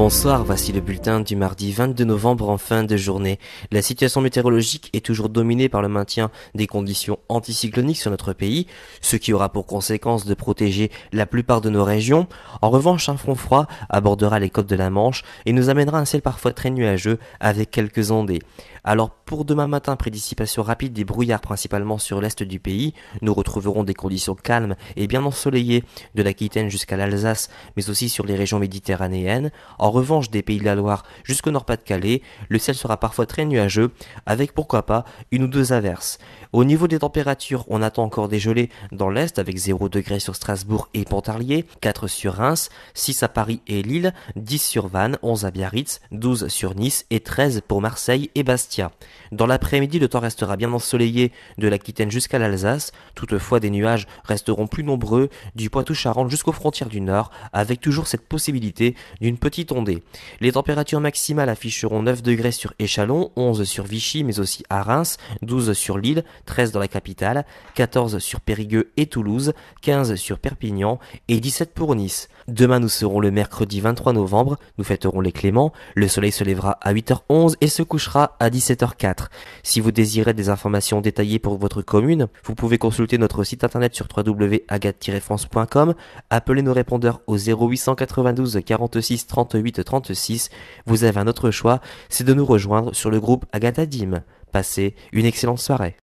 Bonsoir, voici le bulletin du mardi 22 novembre en fin de journée. La situation météorologique est toujours dominée par le maintien des conditions anticycloniques sur notre pays, ce qui aura pour conséquence de protéger la plupart de nos régions. En revanche, un front froid abordera les côtes de la Manche et nous amènera un ciel parfois très nuageux avec quelques ondées. Alors pour demain matin, prédissipation rapide des brouillards principalement sur l'est du pays, nous retrouverons des conditions calmes et bien ensoleillées de l'Aquitaine jusqu'à l'Alsace, mais aussi sur les régions méditerranéennes. En revanche, des pays de la Loire jusqu'au Nord-Pas-de-Calais, le ciel sera parfois très nuageux, avec pourquoi pas une ou deux averses. Au niveau des températures, on attend encore des gelées dans l'est avec 0 degrés sur Strasbourg et Pontarlier, 4 sur Reims, 6 à Paris et Lille, 10 sur Vannes, 11 à Biarritz, 12 sur Nice et 13 pour Marseille et Bastia. Dans l'après-midi, le temps restera bien ensoleillé de l'Aquitaine jusqu'à l'Alsace. Toutefois, des nuages resteront plus nombreux du Poitou-Charentes jusqu'aux frontières du Nord, avec toujours cette possibilité d'une petite ondée. Les températures maximales afficheront 9 degrés sur Échalon, 11 sur Vichy, mais aussi à Reims, 12 sur Lille, 13 dans la capitale, 14 sur Périgueux et Toulouse, 15 sur Perpignan et 17 pour Nice. Demain, nous serons le mercredi 23 novembre, nous fêterons les Cléments, le soleil se lèvera à 8h11 et se couchera à 10 17h04. Si vous désirez des informations détaillées pour votre commune, vous pouvez consulter notre site internet sur wwwagat francecom appelez nos répondeurs au 0892 46 38 36. Vous avez un autre choix, c'est de nous rejoindre sur le groupe Dim. Passez une excellente soirée.